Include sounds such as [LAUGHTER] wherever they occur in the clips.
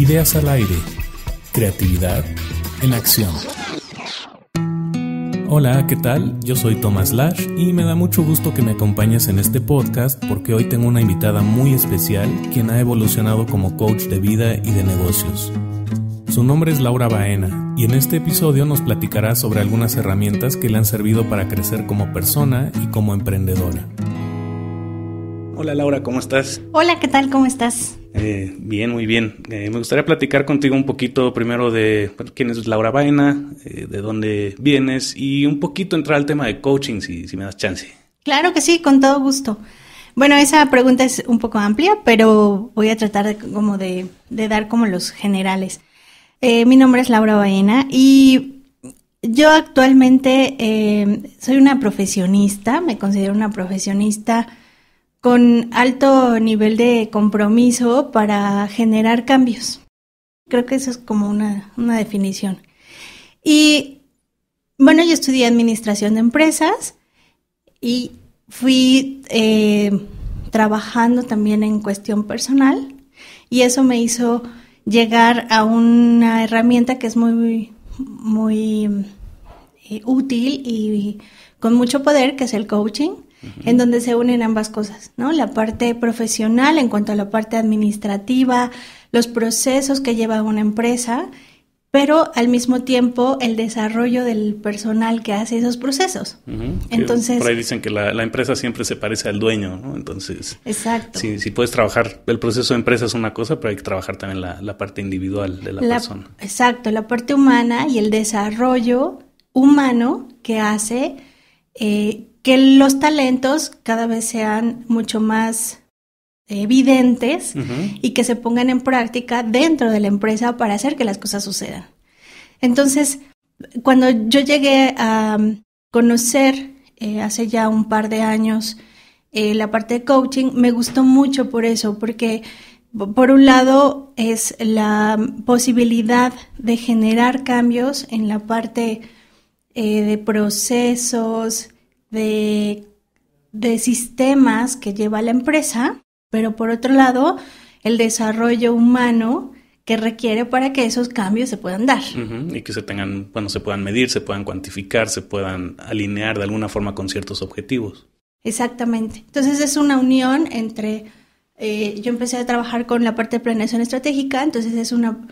Ideas al aire. Creatividad en acción. Hola, ¿qué tal? Yo soy Tomás Lash y me da mucho gusto que me acompañes en este podcast porque hoy tengo una invitada muy especial quien ha evolucionado como coach de vida y de negocios. Su nombre es Laura Baena y en este episodio nos platicará sobre algunas herramientas que le han servido para crecer como persona y como emprendedora. Hola Laura, ¿cómo estás? Hola, ¿qué tal? ¿Cómo estás? Eh, bien, muy bien. Eh, me gustaría platicar contigo un poquito primero de quién es Laura Baena, eh, de dónde vienes y un poquito entrar al tema de coaching, si, si me das chance. Claro que sí, con todo gusto. Bueno, esa pregunta es un poco amplia, pero voy a tratar como de, de dar como los generales. mi nombre es Laura Baena y yo actualmente soy una profesionista, me considero una profesionista con alto nivel de compromiso para generar cambios. Creo que eso es como una, definición. Y bueno, yo estudié administración de empresas y fui eh, trabajando también en cuestión personal y eso me hizo llegar a una herramienta que es muy, muy eh, útil y con mucho poder, que es el coaching en donde se unen ambas cosas, ¿no? La parte profesional en cuanto a la parte administrativa, los procesos que lleva una empresa, pero al mismo tiempo el desarrollo del personal que hace esos procesos. Entonces, por ahí dicen que la, empresa siempre se parece al dueño, ¿no? Entonces, exacto. Si, puedes trabajar, el proceso de empresa es una cosa, pero hay que trabajar también la, parte individual de la, la, persona. Exacto, la parte humana y el desarrollo humano que hace eh, que los talentos cada vez sean mucho más evidentes y que se pongan en práctica dentro de la empresa para hacer que las cosas sucedan. Entonces, cuando yo llegué a conocer eh, hace ya un par de años eh, la parte de coaching, me gustó mucho por eso, porque por un lado es la posibilidad de generar cambios en la parte eh, de procesos, de, sistemas que lleva la empresa, pero por otro lado, el desarrollo humano que requiere para que esos cambios se puedan dar. Y que se tengan, bueno, se puedan medir, se puedan cuantificar, se puedan alinear de alguna forma con ciertos objetivos. Exactamente. Entonces es una unión entre, eh, yo empecé a trabajar con la parte de planeación estratégica, entonces es una,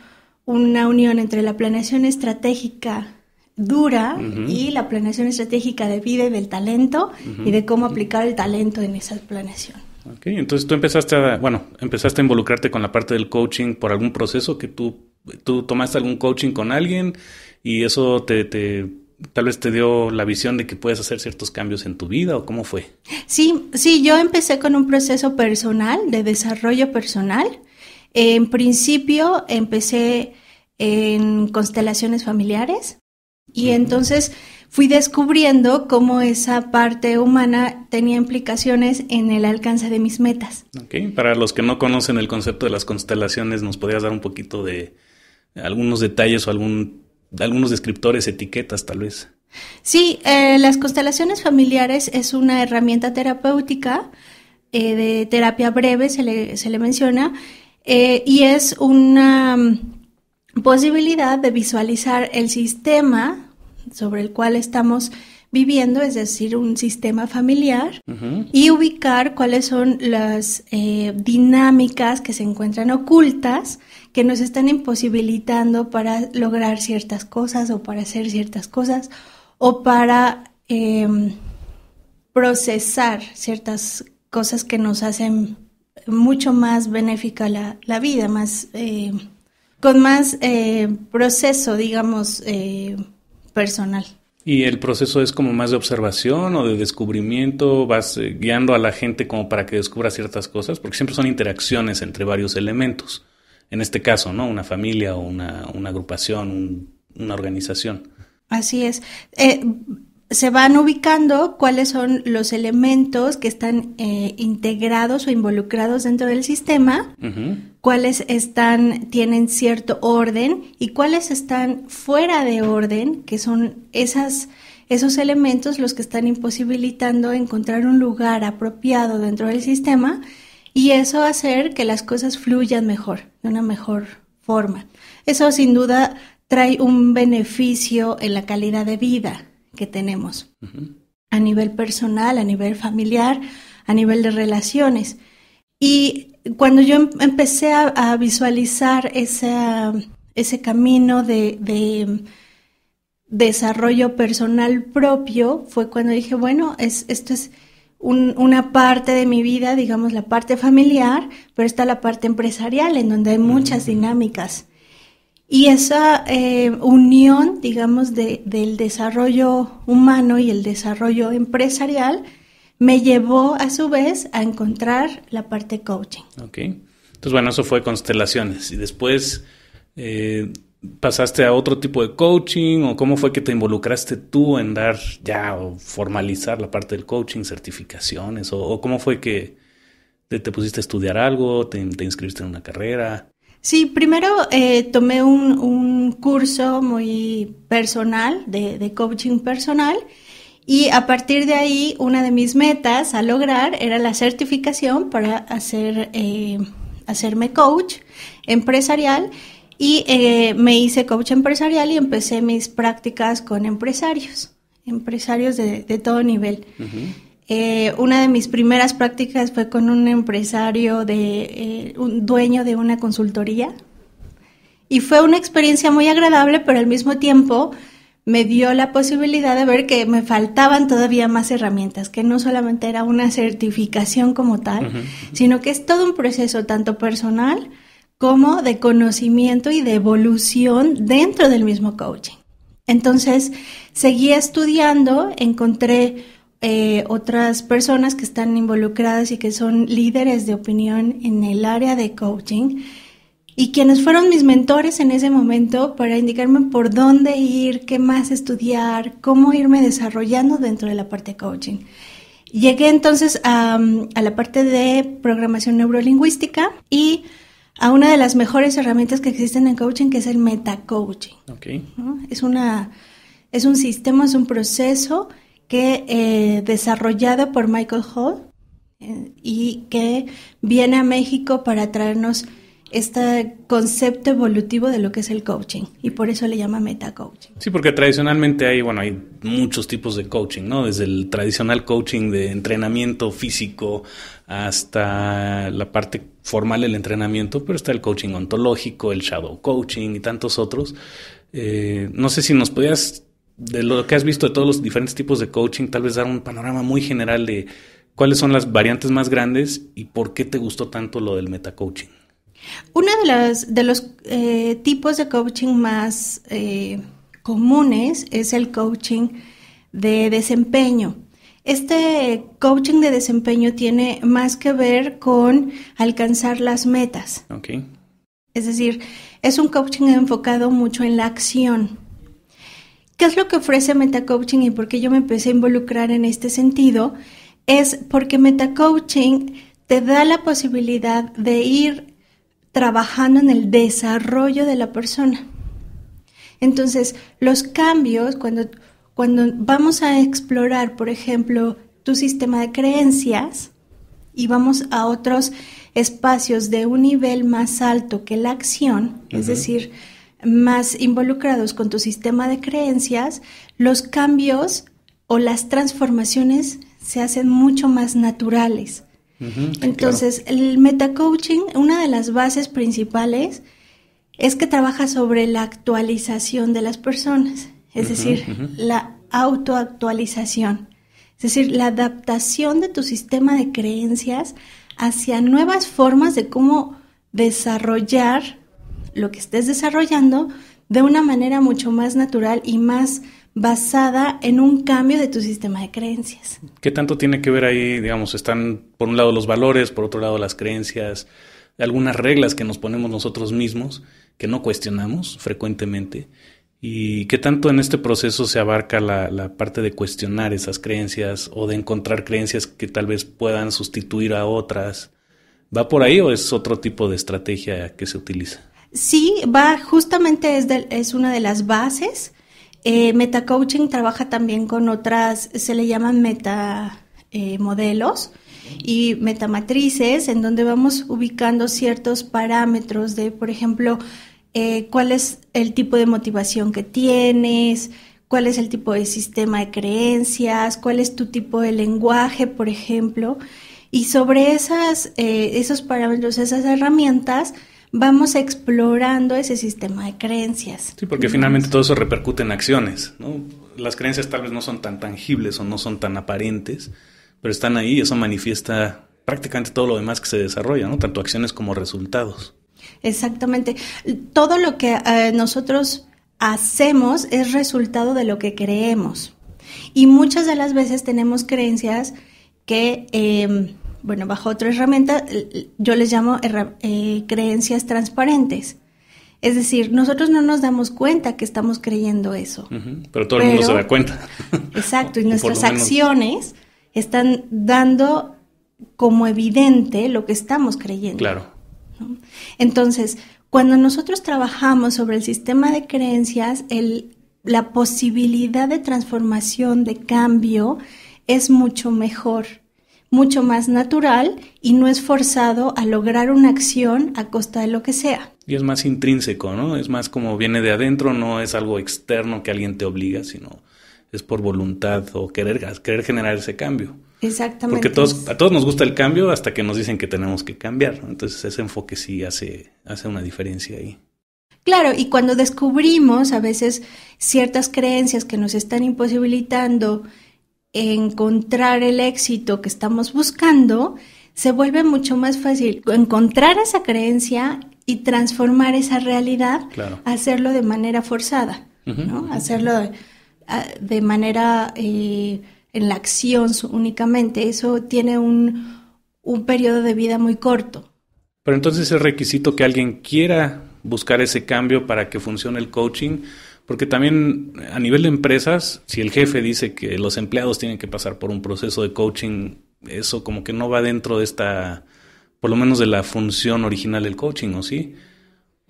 una unión entre la planeación estratégica dura y la planeación estratégica de vida y del talento y de cómo aplicar el talento en esa planeación. Ok, entonces tú empezaste a, bueno, empezaste a involucrarte con la parte del coaching por algún proceso que tú, tú tomaste algún coaching con alguien y eso te, te tal vez te dio la visión de que puedes hacer ciertos cambios en tu vida o cómo fue. Sí, sí, yo empecé con un proceso personal de desarrollo personal. En principio empecé en constelaciones familiares y entonces fui descubriendo cómo esa parte humana tenía implicaciones en el alcance de mis metas. Ok, para los que no conocen el concepto de las constelaciones, ¿nos podrías dar un poquito de algunos detalles o algún, algunos descriptores, etiquetas tal vez? Sí, eh, las constelaciones familiares es una herramienta terapéutica eh, de terapia breve, se le, se le menciona, eh, y es una mm, posibilidad de visualizar el sistema sobre el cual estamos viviendo, es decir, un sistema familiar, y ubicar cuáles son las eh, dinámicas que se encuentran ocultas que nos están imposibilitando para lograr ciertas cosas o para hacer ciertas cosas o para em, procesar ciertas cosas que nos hacen mucho más benéfica la, la vida, más eh, con más eh, proceso, digamos, personal. ¿Y el proceso es como más de observación o de descubrimiento? ¿Vas eh, guiando a la gente como para que descubra ciertas cosas? Porque siempre son interacciones entre varios elementos. En este caso, ¿no? Una familia o una, agrupación, una organización. Así es. Eh, se van ubicando cuáles son los elementos que están eh, integrados o involucrados dentro del sistema. Ajá cuáles están, tienen cierto orden y cuáles están fuera de orden, que son esos elementos los que están imposibilitando encontrar un lugar apropiado dentro del sistema y eso hacer que las cosas fluyan mejor, de una mejor forma. Eso sin duda trae un beneficio en la calidad de vida que tenemos a nivel personal, a nivel familiar, a nivel de relaciones. Y cuando yo em-, empecé a, visualizar ese camino de, desarrollo personal propio, fue cuando dije, bueno, es, esto es una parte de mi vida, digamos la parte familiar, pero está la parte empresarial, en donde hay muchas mm. dinámicas. Y esa eh, unión, digamos, de, del desarrollo humano y el desarrollo empresarial, me llevó a su vez a encontrar la parte coaching. Ok. Entonces, bueno, eso fue constelaciones. Y después eh, pasaste a otro tipo de coaching o cómo fue que te involucraste tú en dar ya o formalizar la parte del coaching, certificaciones o, cómo fue que te, pusiste a estudiar algo, te, inscribiste en una carrera. Sí, primero eh, tomé un, un, curso muy personal de, de coaching personal y a partir de ahí, una de mis metas a lograr era la certificación para hacer, eh, hacerme coach empresarial. Y eh, me hice coach empresarial y empecé mis prácticas con empresarios, empresarios de, todo nivel. Eh, una de mis primeras prácticas fue con un empresario, de, un dueño de una consultoría. Y fue una experiencia muy agradable, pero al mismo tiempo me dio la posibilidad de ver que me faltaban todavía más herramientas, que no solamente era una certificación como tal, sino que es todo un proceso tanto personal como de conocimiento y de evolución dentro del mismo coaching. Entonces, seguí estudiando, encontré eh, otras personas que están involucradas y que son líderes de opinión en el área de coaching y quienes fueron mis mentores en ese momento para indicarme por dónde ir, qué más estudiar, cómo irme desarrollando dentro de la parte de coaching. Llegué entonces a, la parte de programación neurolingüística y a una de las mejores herramientas que existen en coaching, que es el meta Es, una, es un sistema, es un proceso que eh, desarrollado por Michael Hall eh, y que viene a México para traernos este concepto evolutivo de lo que es el coaching y por eso le llama meta coaching. Sí, porque tradicionalmente hay, bueno, hay muchos tipos de coaching, ¿no? Desde el tradicional coaching de entrenamiento físico hasta la parte formal del entrenamiento, pero está el coaching ontológico, el shadow coaching y tantos otros. Eh, no sé si nos podías, de lo que has visto de todos los diferentes tipos de coaching, tal vez dar un panorama muy general de cuáles son las variantes más grandes y por qué te gustó tanto lo del meta coaching. Uno de, los eh, tipos de coaching más eh, comunes es el coaching de desempeño. Este coaching de desempeño tiene más que ver con alcanzar las metas. Okay. Es decir, es un coaching enfocado mucho en la acción. ¿Qué es lo que ofrece Metacoaching y por qué yo me empecé a involucrar en este sentido? Es porque Metacoaching te da la posibilidad de ir trabajando en el desarrollo de la persona. Entonces, los cambios, cuando, vamos a explorar, por ejemplo, tu sistema de creencias y vamos a otros espacios de un nivel más alto que la acción, es decir, más involucrados con tu sistema de creencias, los cambios o las transformaciones se hacen mucho más naturales. Entonces, el el metacoaching, una de las bases principales es que trabaja sobre la actualización de las personas, es decir, la autoactualización, es decir, la adaptación de tu sistema de creencias hacia nuevas formas de cómo desarrollar lo que estés desarrollando de una manera mucho más natural y más basada en un cambio de tu sistema de creencias. ¿Qué tanto tiene que ver ahí, digamos, están por un lado los valores, por otro lado las creencias, algunas reglas que nos ponemos nosotros mismos, que no cuestionamos frecuentemente? ¿Y qué tanto en este proceso se abarca la, parte de cuestionar esas creencias o de encontrar creencias que tal vez puedan sustituir a otras? ¿Va por ahí o es otro tipo de estrategia que se utiliza? Sí, va justamente es, es una de las bases MetaCoaching meta coaching trabaja también con otras, se le llaman meta eh, modelos y metamatrices, en donde vamos ubicando ciertos parámetros de, por ejemplo, eh, cuál es el tipo de motivación que tienes, cuál es el tipo de sistema de creencias, cuál es tu tipo de lenguaje, por ejemplo. Y sobre esas, eh, esos parámetros, esas herramientas, vamos explorando ese sistema de creencias. Sí, porque finalmente todo eso repercute en acciones, Las creencias tal vez no son tan tangibles o no son tan aparentes, pero están ahí y eso manifiesta prácticamente todo lo demás que se desarrolla, ¿no? Tanto acciones como resultados. Exactamente. Todo lo que eh, nosotros hacemos es resultado de lo que creemos. Y muchas de las veces tenemos creencias que em, bueno, bajo otra herramienta, yo les llamo eh, creencias transparentes. Es decir, nosotros no nos damos cuenta que estamos creyendo eso. Pero todo el mundo se da cuenta. Exacto, [LAUGHS] y nuestras acciones están dando como evidente lo que estamos creyendo. Claro. Entonces, cuando nosotros trabajamos sobre el sistema de creencias, la posibilidad de transformación, de cambio, es mucho mejor mucho más natural y no es forzado a lograr una acción a costa de lo que sea. Y es más intrínseco, ¿no? Es más como viene de adentro, no es algo externo que alguien te obliga, sino es por voluntad o querer, querer generar ese cambio. Exactamente. Porque todos, a todos nos gusta el cambio hasta que nos dicen que tenemos que cambiar. Entonces ese enfoque sí hace, hace una diferencia ahí. Claro, y cuando descubrimos a veces ciertas creencias que nos están imposibilitando encontrar el éxito que estamos buscando, se vuelve mucho más fácil encontrar esa creencia y transformar esa realidad, hacerlo de manera forzada, ¿no? hacerlo de, manera eh, en la acción únicamente. Eso tiene un, un periodo de vida muy corto. Pero entonces el requisito que alguien quiera buscar ese cambio para que funcione el coaching porque también a nivel de empresas, si el jefe dice que los empleados tienen que pasar por un proceso de coaching, eso como que no va dentro de esta, por lo menos de la función original del coaching, ¿o sí?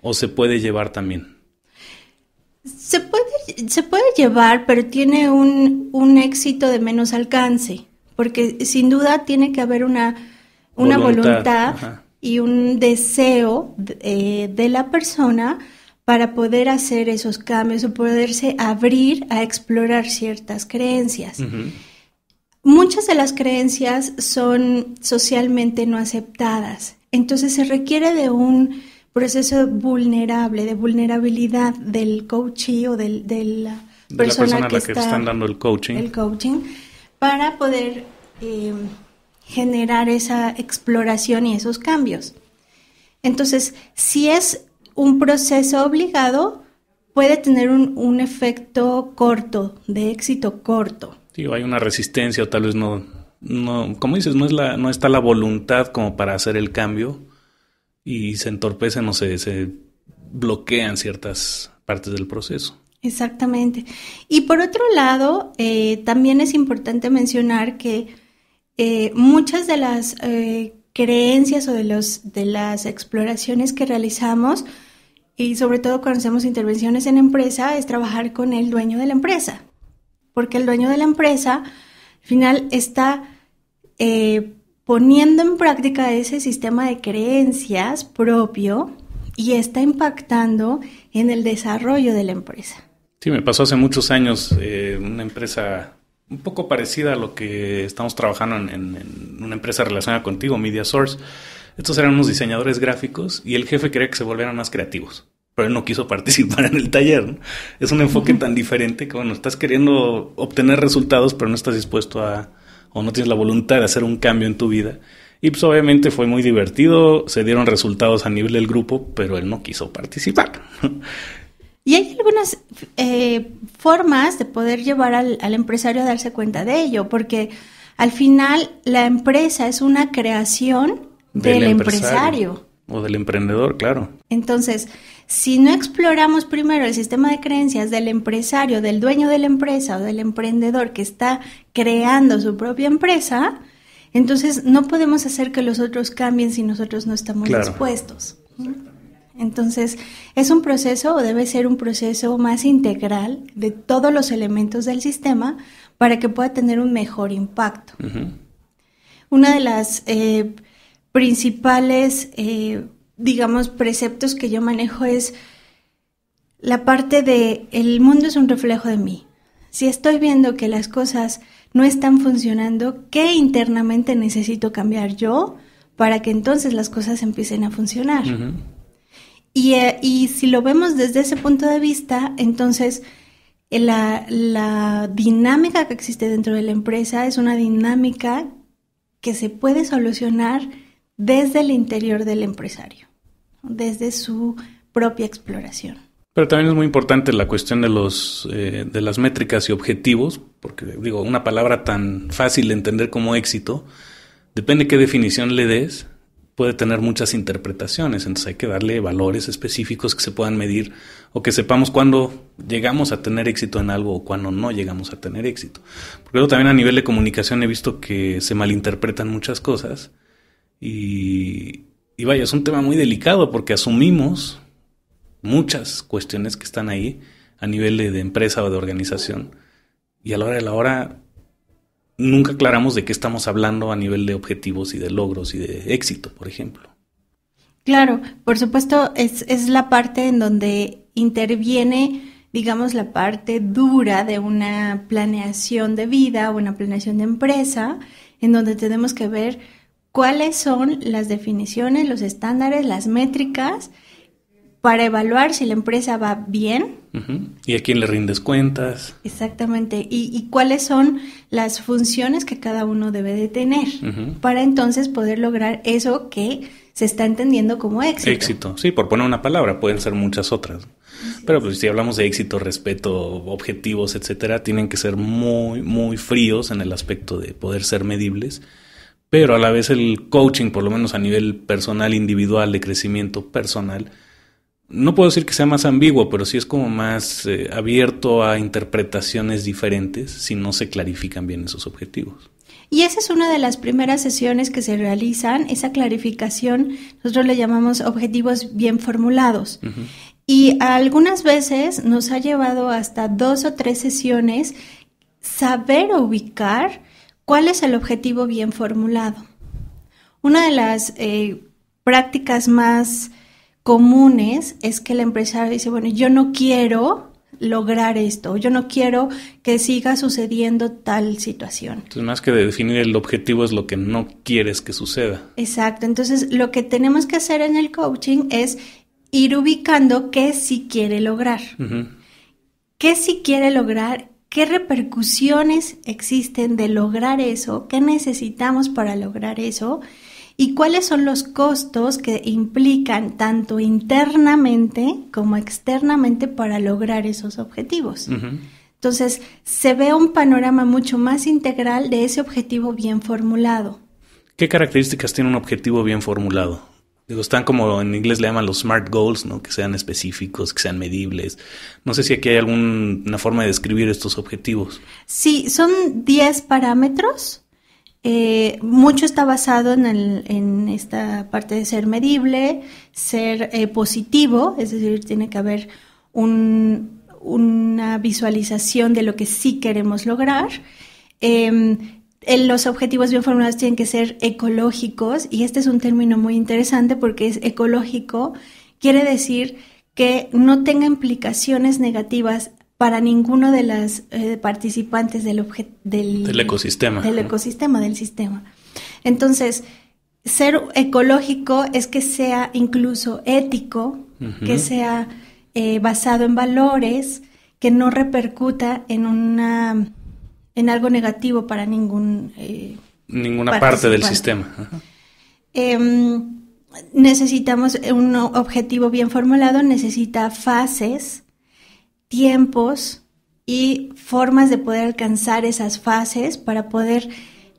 ¿O se puede llevar también? Se puede, se puede llevar, pero tiene un, un éxito de menos alcance, porque sin duda tiene que haber una, voluntad, y un deseo eh, de la persona para poder hacer esos cambios o poderse abrir a explorar ciertas creencias. Muchas de las creencias son socialmente no aceptadas, entonces se requiere de un proceso vulnerable, de vulnerabilidad del coachee o del, de la persona, que a la que están dando el coaching. El coaching para poder eh, generar esa exploración y esos cambios. Entonces, si es un proceso obligado puede tener un, efecto corto, de éxito corto. si hay una resistencia o tal vez no, no como dices, no, es la, no está la voluntad como para hacer el cambio y se entorpecen o se, se bloquean ciertas partes del proceso. Exactamente. Y por otro lado, eh, también es importante mencionar que eh, muchas de las eh, creencias o de, los, de las exploraciones que realizamos y sobre todo cuando hacemos intervenciones en empresa es trabajar con el dueño de la empresa, porque el dueño de la empresa al final está eh, poniendo en práctica ese sistema de creencias propio y está impactando en el desarrollo de la empresa. Sí, me pasó hace muchos años eh, una empresa un poco parecida a lo que estamos trabajando en, en una empresa relacionada contigo, Media Source. Estos eran unos diseñadores gráficos y el jefe quería que se volvieran más creativos, pero él no quiso [LAUGHS] participar en el taller. Es un enfoque tan diferente que, bueno, estás queriendo obtener resultados, pero no estás dispuesto a, o no tienes la voluntad de hacer un cambio en tu vida. Y pues obviamente fue muy divertido, se dieron resultados a nivel del grupo, pero él no quiso participar. Y hay algunas eh, formas de poder llevar al, al, empresario a darse cuenta de ello, porque al final la empresa es una creación del, empresario. O del emprendedor, claro. Entonces, si no exploramos primero el sistema de creencias del empresario, del dueño de la empresa o del emprendedor que está creando su propia empresa, entonces no podemos hacer que los otros cambien si nosotros no estamos expuestos dispuestos. Entonces, es un proceso o debe ser un proceso más integral de todos los elementos del sistema para que pueda tener un mejor impacto. Una de las... Eh, principales, eh, digamos, preceptos que yo manejo es la parte de el mundo es un reflejo de mí. Si estoy viendo que las cosas no están funcionando, ¿qué internamente necesito cambiar yo para que entonces las cosas empiecen a funcionar? Eh, y, si lo vemos desde ese punto de vista, entonces eh, la, la dinámica que existe dentro de la empresa es una dinámica que se puede solucionar desde el interior del empresario, desde su propia exploración. Pero también es muy importante la cuestión de los eh, de las métricas y objetivos, porque digo, una palabra tan fácil de entender como éxito, depende qué definición le des, puede tener muchas interpretaciones, entonces hay que darle valores específicos que se puedan medir o que sepamos cuándo llegamos a tener éxito en algo o cuándo no llegamos a tener éxito. Porque luego también a nivel de comunicación he visto que se malinterpretan muchas cosas y, vaya, es un tema muy delicado porque asumimos muchas cuestiones que están ahí a nivel de, empresa o de organización. Y a la hora de la hora nunca aclaramos de qué estamos hablando a nivel de objetivos y de logros y de éxito, por ejemplo. Claro, por supuesto, es, es la parte en donde interviene, digamos, la parte dura de una planeación de vida o una planeación de empresa, en donde tenemos que ver cuáles son las definiciones, los estándares, las métricas para evaluar si la empresa va bien. Y a quién le rindes cuentas. Exactamente. Y, cuáles son las funciones que cada uno debe de tener para entonces poder lograr eso que se está entendiendo como éxito. Éxito, sí, por poner una palabra, pueden ser muchas otras. Pero pues, si hablamos de éxito, respeto, objetivos, etcétera, tienen que ser muy, muy fríos en el aspecto de poder ser medibles pero a la vez el coaching, por lo menos a nivel personal, individual, de crecimiento personal, no puedo decir que sea más ambiguo, pero sí es como más eh, abierto a interpretaciones diferentes si no se clarifican bien esos objetivos. Y esa es una de las primeras sesiones que se realizan, esa clarificación, nosotros le llamamos objetivos bien formulados. Y algunas veces nos ha llevado hasta dos o tres sesiones saber ubicar ¿Cuál es el objetivo bien formulado? Una de las eh, prácticas más comunes es que el empresario dice, bueno, yo no quiero lograr esto, yo no quiero que siga sucediendo tal situación. Entonces, más que definir el objetivo es lo que no quieres que suceda. Exacto, entonces lo que tenemos que hacer en el coaching es ir ubicando qué sí quiere lograr. ¿Qué sí quiere lograr ¿Qué repercusiones existen de lograr eso? ¿Qué necesitamos para lograr eso? ¿Y cuáles son los costos que implican tanto internamente como externamente para lograr esos objetivos? Entonces, se ve un panorama mucho más integral de ese objetivo bien formulado. ¿Qué características tiene un objetivo bien formulado? Digo, están como en inglés le llaman los smart goals, ¿no? Que sean específicos, que sean medibles. No sé si aquí hay alguna forma de describir estos objetivos. Sí, son 10 parámetros. Eh, mucho está basado en, esta parte de ser medible, ser eh, positivo, es decir, tiene que haber una visualización de lo que sí queremos lograr. Em, los objetivos bien formulados tienen que ser ecológicos y este es un término muy interesante porque es ecológico, quiere decir que no tenga implicaciones negativas para ninguno de las eh, participantes del, del, ecosistema. Del ecosistema, del sistema. Entonces, ser ecológico es que sea incluso ético, que sea eh, basado en valores, que no repercuta en una en algo negativo para ningún... Eh, Ninguna parte del sistema. Em, necesitamos un objetivo bien formulado, necesita fases, tiempos y formas de poder alcanzar esas fases para poder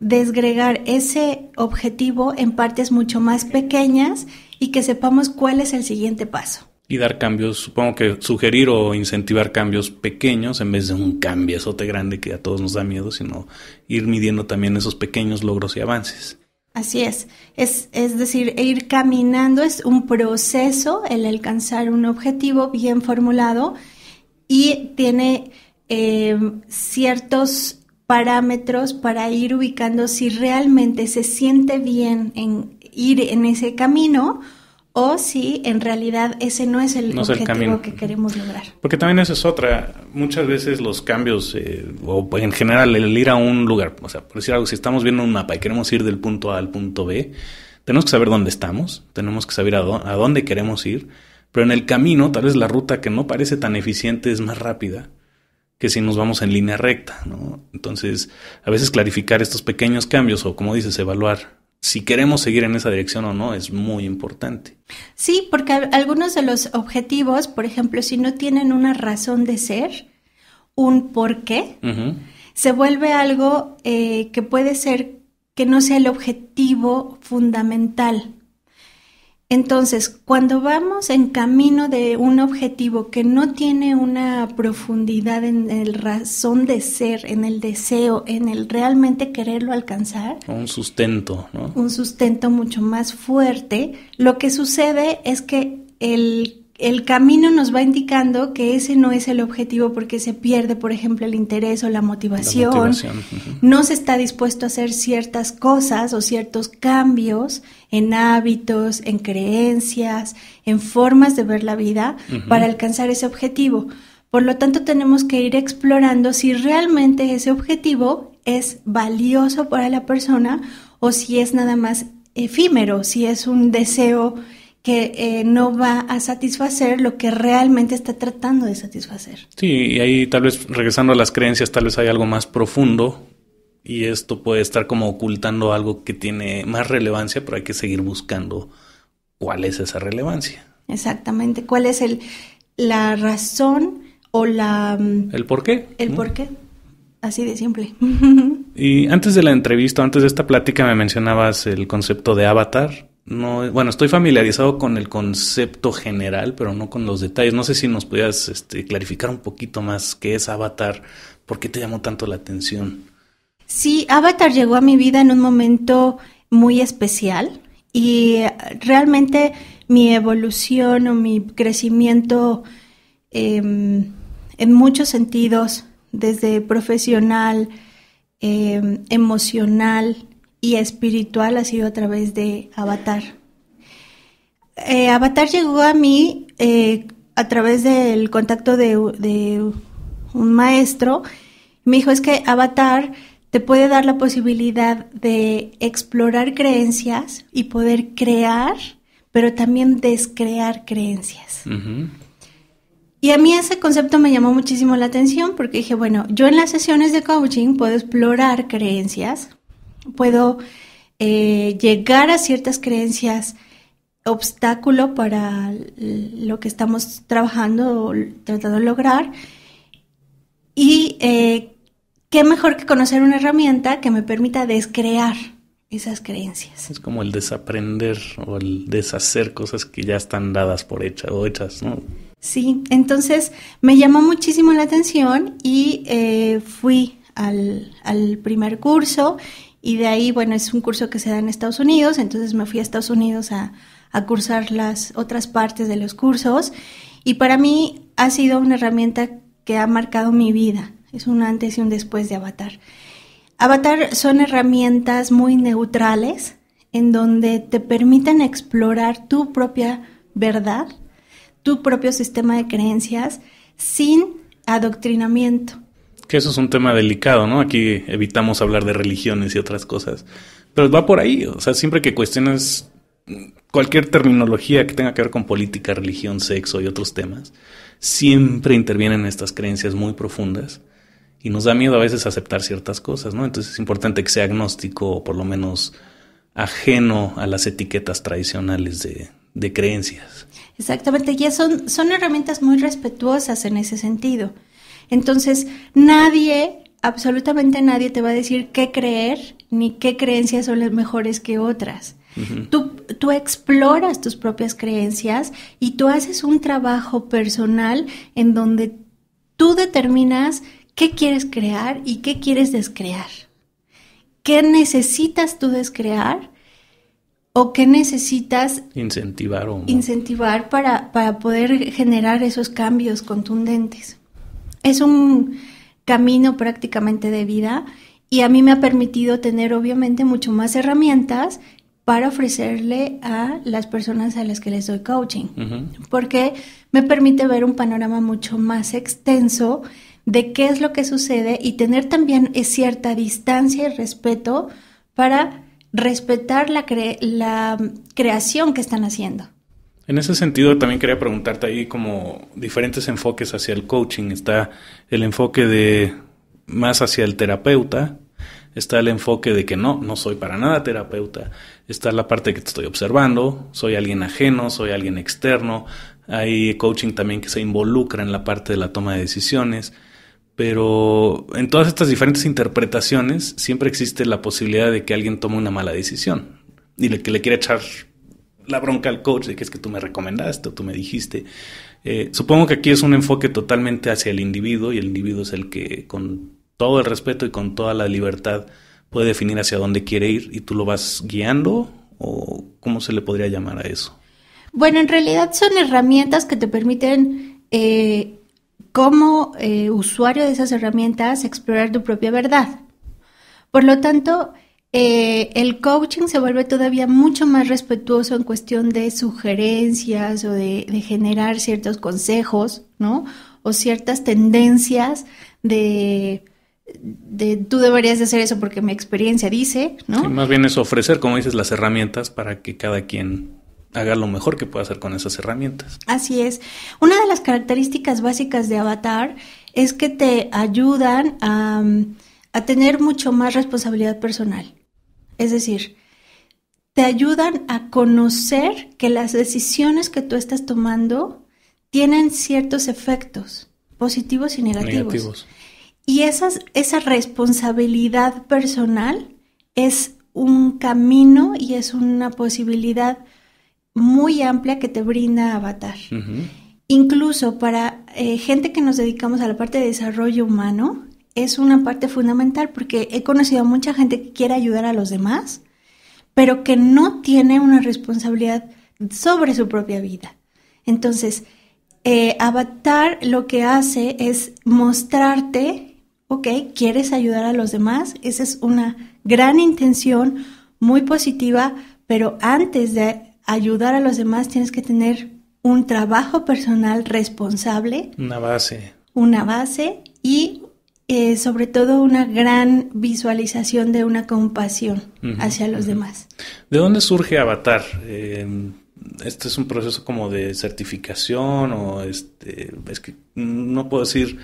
desgregar ese objetivo en partes mucho más pequeñas y que sepamos cuál es el siguiente paso y dar cambios, supongo que sugerir o incentivar cambios pequeños en vez de un cambio cambiezote grande que a todos nos da miedo, sino ir midiendo también esos pequeños logros y avances. Así es. es. es, decir, e ir caminando es un proceso el alcanzar un objetivo bien formulado y tiene em, ciertos parámetros para ir ubicando si realmente se siente bien en ir en ese camino o si en realidad ese no es el objetivo que queremos lograr. Porque también eso es otra. Muchas veces los cambios, eh, o en general el ir a un lugar, o sea, por decir algo, si estamos viendo un mapa y queremos ir del punto A al punto B, tenemos que saber dónde estamos, tenemos que saber a, a dónde queremos ir, pero en el camino tal vez la ruta que no parece tan eficiente es más rápida que si nos vamos en línea recta, ¿no? Entonces, a veces clarificar estos pequeños cambios o, como dices, evaluar si queremos seguir en esa dirección o no es muy importante. Sí, porque algunos de los objetivos, por ejemplo, si no tienen una razón de ser, un por qué, se vuelve algo eh, que puede ser que no sea el objetivo fundamental entonces, cuando vamos en camino de un objetivo que no tiene una profundidad en el razón de ser, en el deseo, en el realmente quererlo alcanzar, un sustento, ¿no? Un sustento mucho más fuerte, lo que sucede es que el el camino nos va indicando que ese no es el objetivo porque se pierde, por ejemplo, el interés o la motivación, no se está dispuesto a hacer ciertas cosas o ciertos cambios en hábitos, en creencias, en formas de ver la vida para alcanzar ese objetivo. Por lo tanto, tenemos que ir explorando si realmente ese objetivo es valioso para la persona o si es nada más efímero, si es un deseo que eh, no va a satisfacer lo que realmente está tratando de satisfacer. Sí, y ahí tal vez regresando a las creencias, tal vez hay algo más profundo y esto puede estar como ocultando algo que tiene más relevancia, pero hay que seguir buscando cuál es esa relevancia. Exactamente, cuál es el, la razón o la... Mm, el por qué. El por qué. Así de simple. [LAUGHS] y antes de la entrevista, antes de esta plática, me mencionabas el concepto de avatar no, bueno, estoy familiarizado con el concepto general, pero no con los detalles. No sé si nos pudieras este, clarificar un poquito más qué es Avatar, por qué te llamó tanto la atención. Sí, Avatar llegó a mi vida en un momento muy especial y realmente mi evolución o mi crecimiento em, en muchos sentidos, desde profesional, em, emocional, y espiritual ha sido a través de Avatar. Eh, Avatar llegó a mí eh, a través del contacto de, un maestro. Me dijo, es que Avatar te puede dar la posibilidad de explorar creencias y poder crear, pero también descrear creencias. Y a mí ese concepto me llamó muchísimo la atención porque dije, bueno, yo en las sesiones de coaching puedo explorar creencias, puedo eh, llegar a ciertas creencias obstáculo para lo que estamos trabajando o tratando de lograr. Y eh, qué mejor que conocer una herramienta que me permita descrear esas creencias. Es como el desaprender o el deshacer cosas que ya están dadas por hechas o hechas, ¿no? Sí, entonces me llamó muchísimo la atención y eh, fui al, al primer curso y de ahí, bueno, es un curso que se da en Estados Unidos, entonces me fui a Estados Unidos a, cursar las otras partes de los cursos. Y para mí ha sido una herramienta que ha marcado mi vida. Es un antes y un después de Avatar. Avatar son herramientas muy neutrales en donde te permiten explorar tu propia verdad, tu propio sistema de creencias sin adoctrinamiento. Que eso es un tema delicado, ¿no? Aquí evitamos hablar de religiones y otras cosas. Pero va por ahí, o sea, siempre que cuestiones cualquier terminología que tenga que ver con política, religión, sexo y otros temas, siempre intervienen estas creencias muy profundas y nos da miedo a veces aceptar ciertas cosas, ¿no? Entonces es importante que sea agnóstico o por lo menos ajeno a las etiquetas tradicionales de, de creencias. Exactamente, ya son, son herramientas muy respetuosas en ese sentido. Entonces, nadie, absolutamente nadie te va a decir qué creer ni qué creencias son las mejores que otras. tú, exploras tus propias creencias y tú haces un trabajo personal en donde tú determinas qué quieres crear y qué quieres descrear. ¿Qué necesitas tú descrear? ¿O qué necesitas incentivar, incentivar para poder generar esos cambios contundentes? es un camino prácticamente de vida y a mí me ha permitido tener obviamente mucho más herramientas para ofrecerle a las personas a las que les doy coaching, porque me permite ver un panorama mucho más extenso de qué es lo que sucede y tener también eh, cierta distancia y respeto para respetar la creación que están haciendo. En ese sentido, también quería preguntarte ahí como diferentes enfoques hacia el coaching. Está el enfoque de más hacia el terapeuta, está el enfoque de que no, no soy para nada terapeuta, está la parte que te estoy observando, soy alguien ajeno, soy alguien externo, hay coaching también que se involucra en la parte de la toma de decisiones, pero en todas estas diferentes interpretaciones siempre existe la posibilidad de que alguien tome una mala decisión y que le quiera echar la bronca al coach de que es que tú me recomendaste o tú me dijiste. Eh, supongo que aquí es un enfoque totalmente hacia el individuo y el individuo es el que con todo el respeto y con toda la libertad puede definir hacia dónde quiere ir y tú lo vas guiando o cómo se le podría llamar a eso. Bueno, en realidad son herramientas que te permiten eh, como eh, usuario de esas herramientas explorar tu propia verdad. Por lo tanto, eh, el coaching se vuelve todavía mucho más respetuoso en cuestión de sugerencias o de, generar ciertos consejos, ¿no? O ciertas tendencias de, tú deberías de hacer eso porque mi experiencia dice, ¿no? más bien es ofrecer, como dices, las herramientas para que cada quien haga lo mejor que pueda hacer con esas herramientas. Así es. Una de las características básicas de Avatar es que te ayudan a tener mucho más responsabilidad personal. Es decir, te ayudan a conocer que las decisiones que tú estás tomando tienen ciertos efectos, positivos y negativos. Y esas, esa responsabilidad personal es un camino y es una posibilidad muy amplia que te brinda Avatar. Incluso para eh, gente que nos dedicamos a la parte de desarrollo humano, es una parte fundamental porque he conocido a mucha gente que quiere ayudar a los demás, pero que no tiene una responsabilidad sobre su propia vida. Entonces, eh, Avatar lo que hace es mostrarte, ok, quieres ayudar a los demás, esa es una gran intención, muy positiva, pero antes de ayudar a los demás tienes que tener un trabajo personal responsable. Una base. Una base y eh, sobre todo una gran visualización de una compasión hacia los demás. ¿De dónde surge Avatar? ¿Este es un proceso como de certificación o este, es que no puedo decir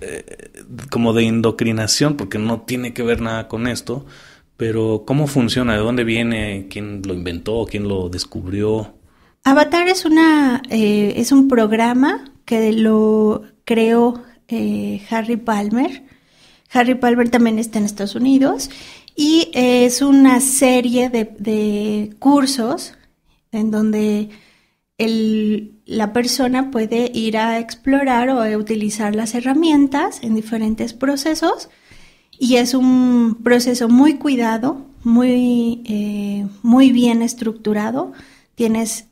eh, como de indoctrinación, porque no tiene que ver nada con esto, pero ¿cómo funciona? ¿De dónde viene? ¿Quién lo inventó? ¿Quién lo descubrió? Avatar es, una, eh, es un programa que lo creó eh, Harry Palmer. Harry Palmer también está en Estados Unidos y es una serie de, cursos en donde la persona puede ir a explorar o a utilizar las herramientas en diferentes procesos y es un proceso muy cuidado, muy, eh, muy bien estructurado. Tienes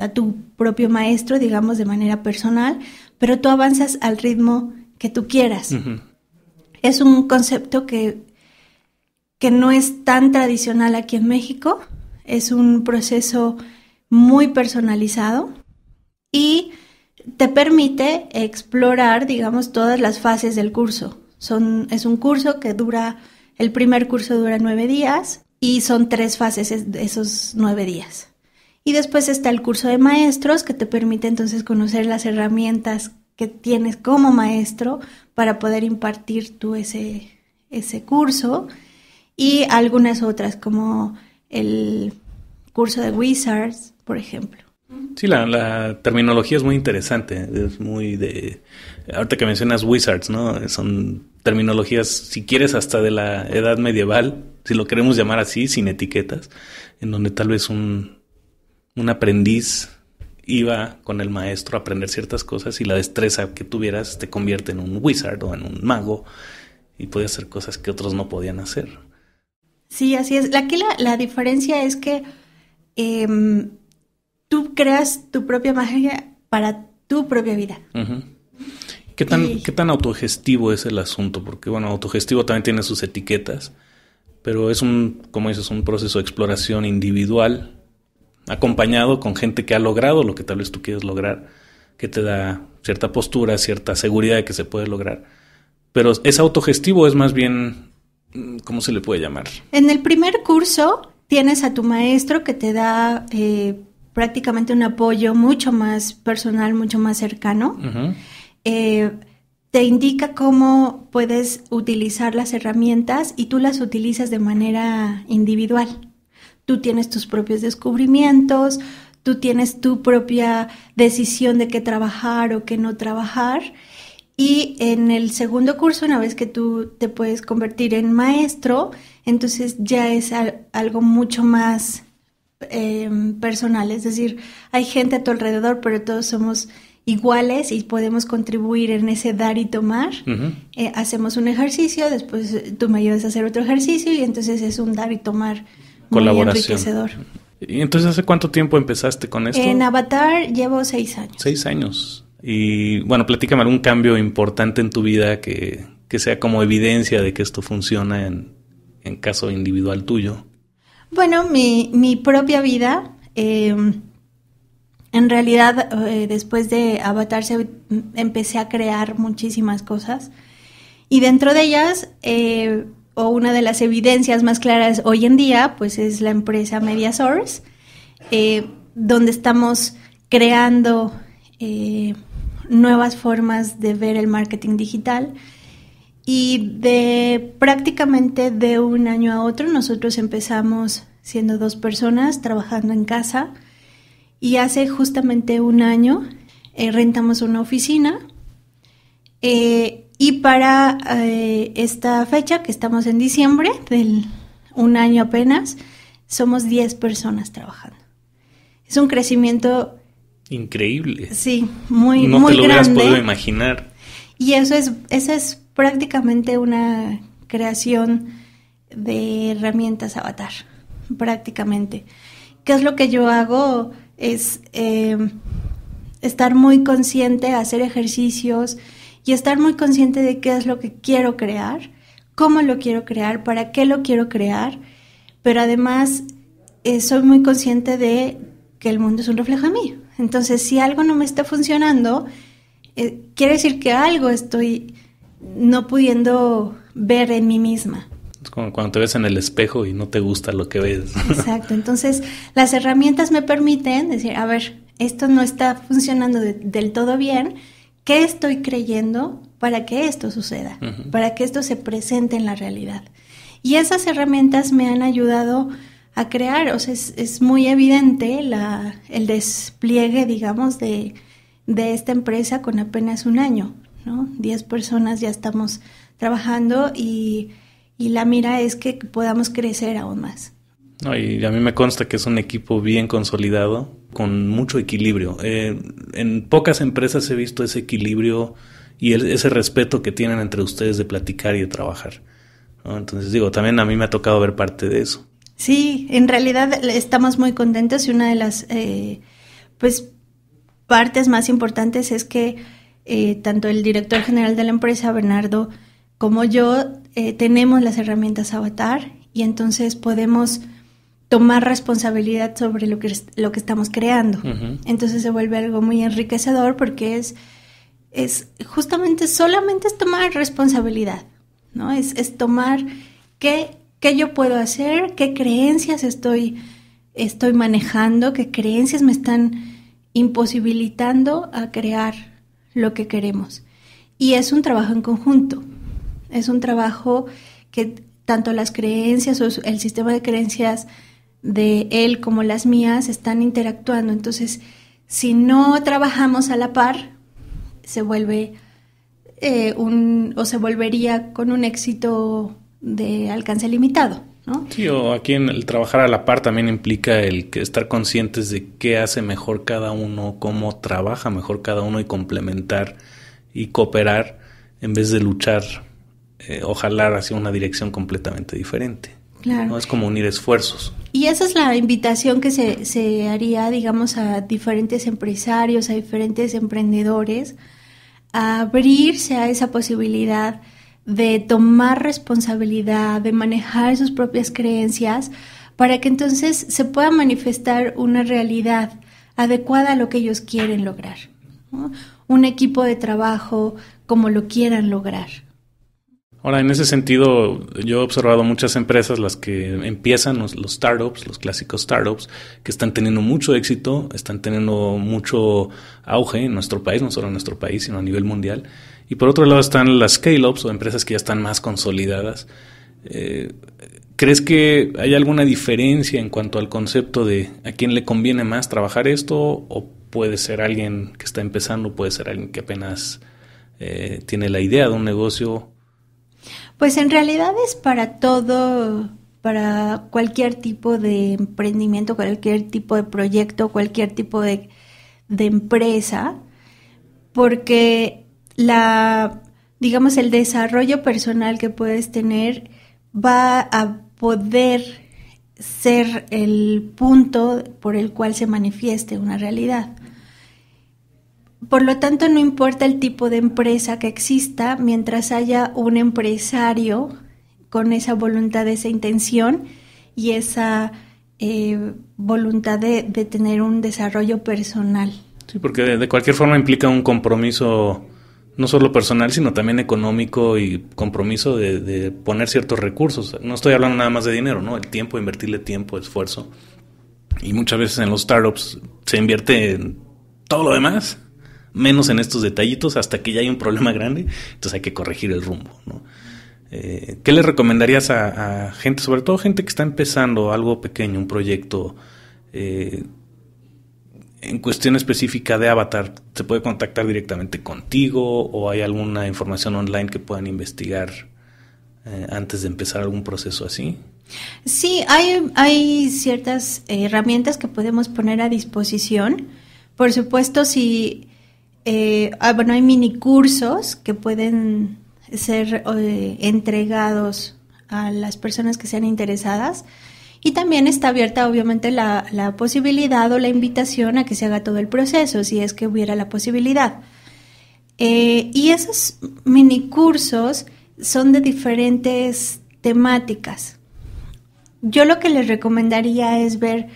a tu propio maestro, digamos, de manera personal, pero tú avanzas al ritmo que tú quieras. Es un concepto que, que no es tan tradicional aquí en México, es un proceso muy personalizado y te permite explorar, digamos, todas las fases del curso. Son, es un curso que dura, el primer curso dura nueve días y son tres fases esos nueve días. Y después está el curso de maestros que te permite entonces conocer las herramientas que tienes como maestro para poder impartir tú ese, ese curso. Y algunas otras como el curso de Wizards, por ejemplo. Sí, la, la terminología es muy interesante, es muy de... Ahorita que mencionas Wizards, ¿no? Son terminologías, si quieres, hasta de la edad medieval, si lo queremos llamar así, sin etiquetas, en donde tal vez un, un aprendiz iba con el maestro a aprender ciertas cosas y la destreza que tuvieras te convierte en un wizard o en un mago y podía hacer cosas que otros no podían hacer. Sí, así es. Aquí la, la diferencia es que em, tú creas tu propia magia para tu propia vida. ¿Qué tan, ¿Qué tan autogestivo es el asunto? Porque, bueno, autogestivo también tiene sus etiquetas, pero es un, como dices, un proceso de exploración individual acompañado con gente que ha logrado lo que tal vez tú quieres lograr, que te da cierta postura, cierta seguridad de que se puede lograr. Pero es autogestivo, es más bien, ¿cómo se le puede llamar? En el primer curso tienes a tu maestro que te da eh, prácticamente un apoyo mucho más personal, mucho más cercano. Eh, te indica cómo puedes utilizar las herramientas y tú las utilizas de manera individual tú tienes tus propios descubrimientos, tú tienes tu propia decisión de qué trabajar o qué no trabajar. Y en el segundo curso, una vez que tú te puedes convertir en maestro, entonces ya es algo mucho más em, personal. Es decir, hay gente a tu alrededor, pero todos somos iguales y podemos contribuir en ese dar y tomar. Eh, hacemos un ejercicio, después eh, tú me ayudas a hacer otro ejercicio y entonces es un dar y tomar colaboración. ¿Y entonces hace cuánto tiempo empezaste con esto? En Avatar llevo seis años. Seis años. Y bueno, platícame algún cambio importante en tu vida que, sea como evidencia de que esto funciona en, caso individual tuyo. Bueno, mi, propia vida, em, en realidad eh, después de Avatar empecé a crear muchísimas cosas y dentro de ellas eh, o una de las evidencias más claras hoy en día, pues es la empresa MediaSource, eh, donde estamos creando eh, nuevas formas de ver el marketing digital. Y de prácticamente de un año a otro, nosotros empezamos siendo dos personas trabajando en casa y hace justamente un año eh, rentamos una oficina eh, y para eh, esta fecha, que estamos en diciembre, del un año apenas, somos 10 personas trabajando. Es un crecimiento... Increíble. Sí, muy, no te lo hubieras podido imaginar. Y eso es, eso es prácticamente una creación de herramientas avatar, prácticamente. ¿Qué es lo que yo hago? Es eh, estar muy consciente, hacer ejercicios, y estar muy consciente de qué es lo que quiero crear, cómo lo quiero crear, para qué lo quiero crear, pero además eh, soy muy consciente de que el mundo es un reflejo a mí. Entonces, si algo no me está funcionando, eh, quiere decir que algo estoy no pudiendo ver en mí misma. Es como cuando te ves en el espejo y no te gusta lo que ves. [LAUGHS] Exacto, entonces las herramientas me permiten decir, a ver, esto no está funcionando del todo bien, ¿Qué estoy creyendo para que esto suceda? Para que esto se presente en la realidad. Y esas herramientas me han ayudado a crear, o sea, es, muy evidente la, el despliegue, digamos, de, esta empresa con apenas un año, ¿no? Diez personas ya estamos trabajando y la mira es que podamos crecer aún más y a mí me consta que es un equipo bien consolidado, con mucho equilibrio. Eh, en pocas empresas he visto ese equilibrio y ese respeto que tienen entre ustedes de platicar y de trabajar. Entonces digo, también a mí me ha tocado ver parte de eso. Sí, en realidad estamos muy contentos y una de las eh, pues partes más importantes es que eh, tanto el director general de la empresa, Bernardo, como yo, tenemos las herramientas Avatar y entonces podemos tomar responsabilidad sobre lo que, lo que estamos creando. Entonces se vuelve algo muy enriquecedor porque es, es justamente solamente es tomar responsabilidad, ¿no? Es, tomar qué, qué, yo puedo hacer, qué creencias estoy, estoy manejando, qué creencias me están imposibilitando a crear lo que queremos. Y es un trabajo en conjunto, es un trabajo que tanto las creencias o el sistema de creencias de él como las mías están interactuando. Entonces, si no trabajamos a la par, se vuelve eh, un, o se volvería con un éxito de alcance limitado. ¿no? Sí, o aquí en el trabajar a la par también implica el que estar conscientes de qué hace mejor cada uno, cómo trabaja mejor cada uno y complementar y cooperar en vez de luchar eh, ojalá o jalar hacia una dirección completamente diferente. No es como unir esfuerzos. Y esa es la invitación que se, haría, digamos, a diferentes empresarios, a diferentes emprendedores, a abrirse a esa posibilidad de tomar responsabilidad, de manejar sus propias creencias, para que entonces se pueda manifestar una realidad adecuada a lo que ellos quieren lograr. Un equipo de trabajo como lo quieran lograr. Ahora, en ese sentido, yo he observado muchas empresas, las que empiezan, los, startups, los clásicos startups, que están teniendo mucho éxito, están teniendo mucho auge en nuestro país, no solo en nuestro país, sino a nivel mundial. Y por otro lado están las scale-ups o empresas que ya están más consolidadas. Eh, ¿Crees que hay alguna diferencia en cuanto al concepto de a quién le conviene más trabajar esto? ¿O puede ser alguien que está empezando, puede ser alguien que apenas eh, tiene la idea de un negocio? Pues en realidad es para todo, para cualquier tipo de emprendimiento, cualquier tipo de proyecto, cualquier tipo de, empresa, porque la, digamos, el desarrollo personal que puedes tener va a poder ser el punto por el cual se manifieste una realidad. Por lo tanto, no importa el tipo de empresa que exista, mientras haya un empresario con esa voluntad, esa intención y esa eh, voluntad de, tener un desarrollo personal. Sí, porque de, cualquier forma implica un compromiso no solo personal, sino también económico y compromiso de, de poner ciertos recursos. No estoy hablando nada más de dinero, ¿no? El tiempo, invertirle tiempo, esfuerzo. Y muchas veces en los startups se invierte en todo lo demás menos en estos detallitos hasta que ya hay un problema grande, entonces hay que corregir el rumbo, ¿no? Eh, ¿Qué le recomendarías a, gente, sobre todo gente que está empezando algo pequeño, un proyecto eh, en cuestión específica de Avatar? ¿Se puede contactar directamente contigo o hay alguna información online que puedan investigar eh, antes de empezar algún proceso así? Sí, hay, hay ciertas herramientas que podemos poner a disposición. Por supuesto, si eh, ah, bueno, hay mini cursos que pueden ser eh, entregados a las personas que sean interesadas. Y también está abierta, obviamente, la, posibilidad o la invitación a que se haga todo el proceso, si es que hubiera la posibilidad. Eh, y esos mini cursos son de diferentes temáticas. Yo lo que les recomendaría es ver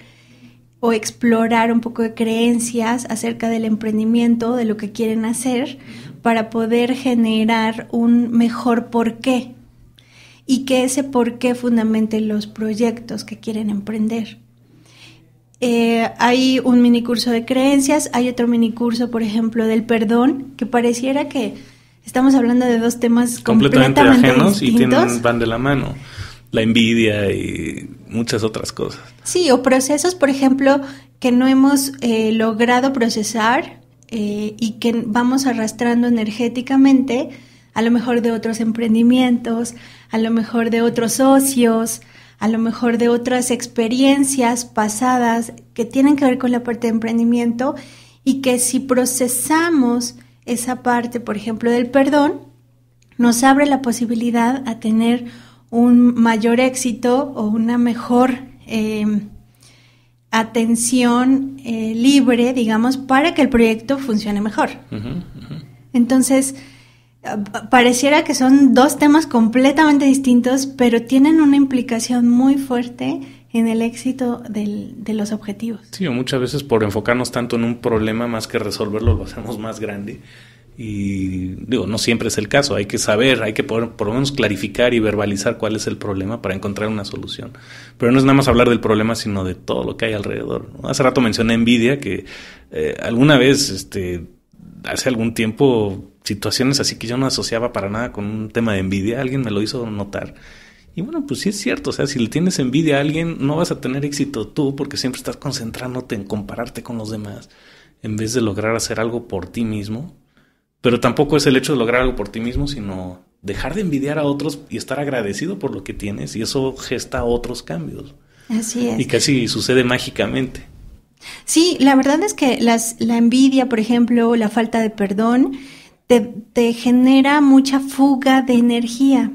o explorar un poco de creencias acerca del emprendimiento, de lo que quieren hacer, para poder generar un mejor porqué y que ese porqué fundamente los proyectos que quieren emprender. Eh, hay un mini curso de creencias, hay otro mini curso por ejemplo, del perdón, que pareciera que estamos hablando de dos temas completamente, ajenos y tienen, van de la mano. La envidia y muchas otras cosas. Sí, o procesos, por ejemplo, que no hemos eh, logrado procesar eh, y que vamos arrastrando energéticamente, a lo mejor de otros emprendimientos, a lo mejor de otros socios, a lo mejor de otras experiencias pasadas que tienen que ver con la parte de emprendimiento y que si procesamos esa parte, por ejemplo, del perdón, nos abre la posibilidad a tener un mayor éxito o una mejor em, atención eh, libre, digamos, para que el proyecto funcione mejor. Entonces, ah, pareciera que son dos temas completamente distintos, pero tienen una implicación muy fuerte en el éxito del, de los objetivos. Sí, muchas veces por enfocarnos tanto en un problema más que resolverlo, lo hacemos más grande y digo, no siempre es el caso, hay que saber, hay que poder, por lo menos clarificar y verbalizar cuál es el problema para encontrar una solución. Pero no es nada más hablar del problema, sino de todo lo que hay alrededor. Hace rato mencioné envidia, que eh, alguna vez, este, hace algún tiempo, situaciones así que yo no asociaba para nada con un tema de envidia, alguien me lo hizo notar. Y bueno, pues sí es cierto, o sea, si le tienes envidia a alguien, no vas a tener éxito tú porque siempre estás concentrándote en compararte con los demás en vez de lograr hacer algo por ti mismo pero tampoco es el hecho de lograr algo por ti mismo, sino dejar de envidiar a otros y estar agradecido por lo que tienes. Y eso gesta otros cambios. Así es. Y casi sucede mágicamente. Sí, la verdad es que las, la envidia, por ejemplo, la falta de perdón, te, te genera mucha fuga de energía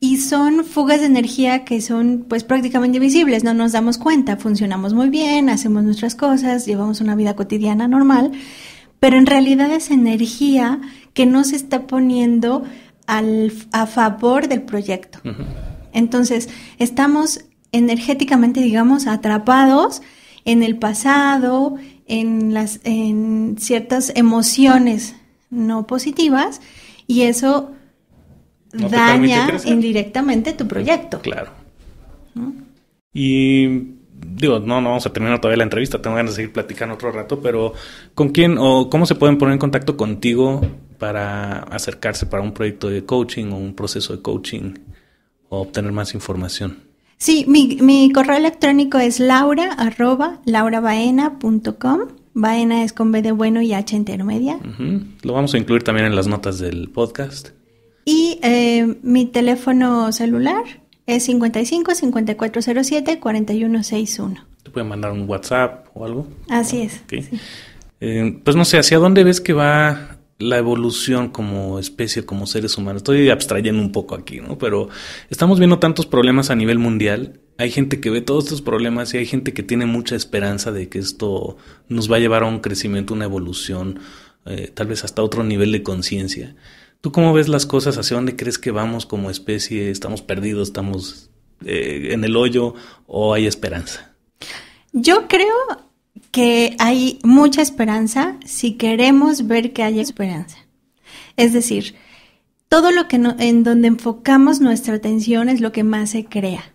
y son fugas de energía que son pues prácticamente invisibles, no nos damos cuenta, funcionamos muy bien, hacemos nuestras cosas, llevamos una vida cotidiana normal, pero en realidad es energía que no se está poniendo al, a favor del proyecto. Entonces, estamos energéticamente, digamos, atrapados en el pasado, en, las, en ciertas emociones no positivas, y eso daña indirectamente tu proyecto. Claro. Y digo, no, no vamos a terminar todavía la entrevista, tengo ganas de seguir platicando otro rato, pero ¿con quién o cómo se pueden poner en contacto contigo para acercarse para un proyecto de coaching o un proceso de coaching o obtener más información? Sí, mi, correo electrónico es laura arroba laurabaena.com. Baena es con B de bueno y H intermedia. Lo vamos a incluir también en las notas del podcast. Y eh, mi teléfono celular es 55 5407 4161. Te pueden mandar un WhatsApp o algo. Así ah, es. Eh, pues no sé, ¿hacia dónde ves que va la evolución como especie, como seres humanos? Estoy abstrayendo un poco aquí, ¿no? Pero estamos viendo tantos problemas a nivel mundial. Hay gente que ve todos estos problemas y hay gente que tiene mucha esperanza de que esto nos va a llevar a un crecimiento, una evolución, eh, tal vez hasta otro nivel de conciencia. ¿Tú cómo ves las cosas? ¿Hacia dónde crees que vamos como especie? ¿Estamos perdidos? ¿Estamos eh, en el hoyo? ¿O hay esperanza? Yo creo que hay mucha esperanza si queremos ver que hay esperanza. Es decir, todo lo que en donde enfocamos nuestra atención es lo que más se crea.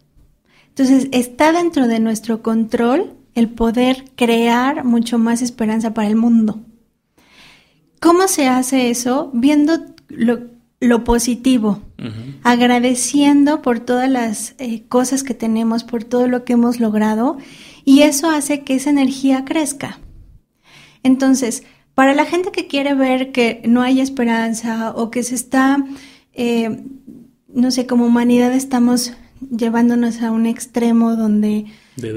Entonces, está dentro de nuestro control el poder crear mucho más esperanza para el mundo. ¿Cómo se hace eso? Viendo lo, positivo, agradeciendo por todas las eh, cosas que tenemos, por todo lo que hemos logrado, y eso hace que esa energía crezca. Entonces, para la gente que quiere ver que no hay esperanza o que se está, eh, no sé, como humanidad estamos llevándonos a un extremo donde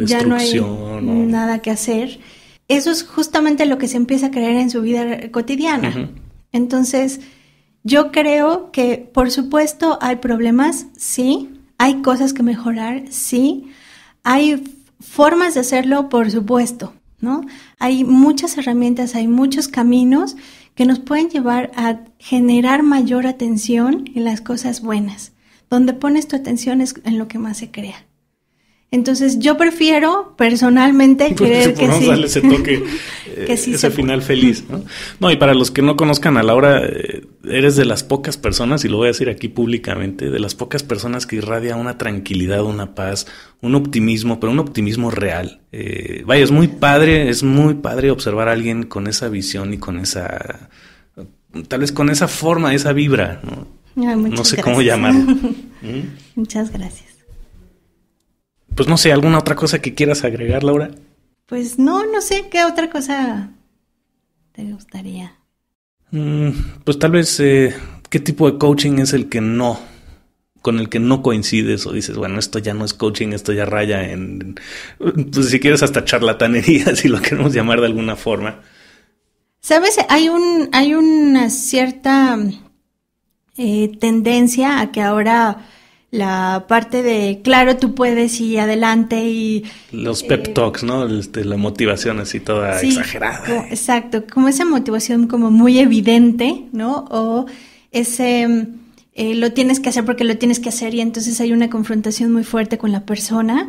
ya no hay nada que hacer, eso es justamente lo que se empieza a creer en su vida cotidiana. Entonces, yo creo que, por supuesto, hay problemas, sí, hay cosas que mejorar, sí, hay formas de hacerlo, por supuesto, ¿no? Hay muchas herramientas, hay muchos caminos que nos pueden llevar a generar mayor atención en las cosas buenas. Donde pones tu atención es en lo que más se crea. Entonces yo prefiero personalmente pues creer [LAUGHS] eh, que sí. ese toque, que sí ese final feliz, ¿no? No, y para los que no conozcan a Laura, eh, eres de las pocas personas, y lo voy a decir aquí públicamente, de las pocas personas que irradia una tranquilidad, una paz, un optimismo, pero un optimismo real. Eh, vaya, es muy padre, es muy padre observar a alguien con esa visión y con esa, tal vez con esa forma, esa vibra, ¿no? no sé cómo llamarlo. [LAUGHS] ¿Mm? Muchas gracias pues no sé, ¿alguna otra cosa que quieras agregar, Laura? Pues no, no sé qué otra cosa te gustaría. Mm, pues tal vez, eh, ¿qué tipo de coaching es el que no, con el que no coincides o dices, bueno, esto ya no es coaching, esto ya raya en, pues si quieres, hasta charlatanería, si [LAUGHS] lo queremos llamar de alguna forma? Sabes, hay un, hay una cierta eh, tendencia a que ahora la parte de, claro, tú puedes y adelante y... Los eh, pep talks, ¿no? Este, la motivación así toda exagerada. Como, exacto, como esa motivación como muy evidente, ¿no? O ese, em, eh, lo tienes que hacer porque lo tienes que hacer y entonces hay una confrontación muy fuerte con la persona.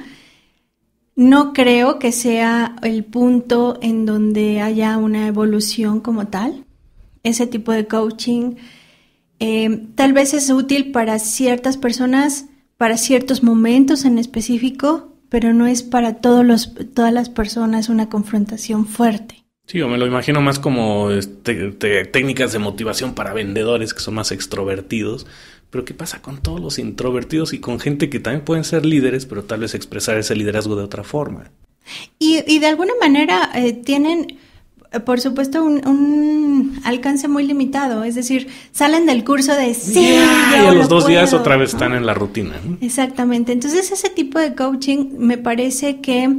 No creo que sea el punto en donde haya una evolución como tal. Ese tipo de coaching Em, tal vez es útil para ciertas personas, para ciertos momentos en específico, pero no es para todos los, todas las personas una confrontación fuerte. Sí, yo me lo imagino más como este, técnicas de motivación para vendedores que son más extrovertidos. Pero ¿qué pasa con todos los introvertidos y con gente que también pueden ser líderes, pero tal vez expresar ese liderazgo de otra forma? Y, de alguna manera eh, tienen eh, por supuesto, un, alcance muy limitado. Es decir, salen del curso de sí. y a los dos días otra vez están en la rutina. Exactamente. Entonces, ese tipo de coaching me parece que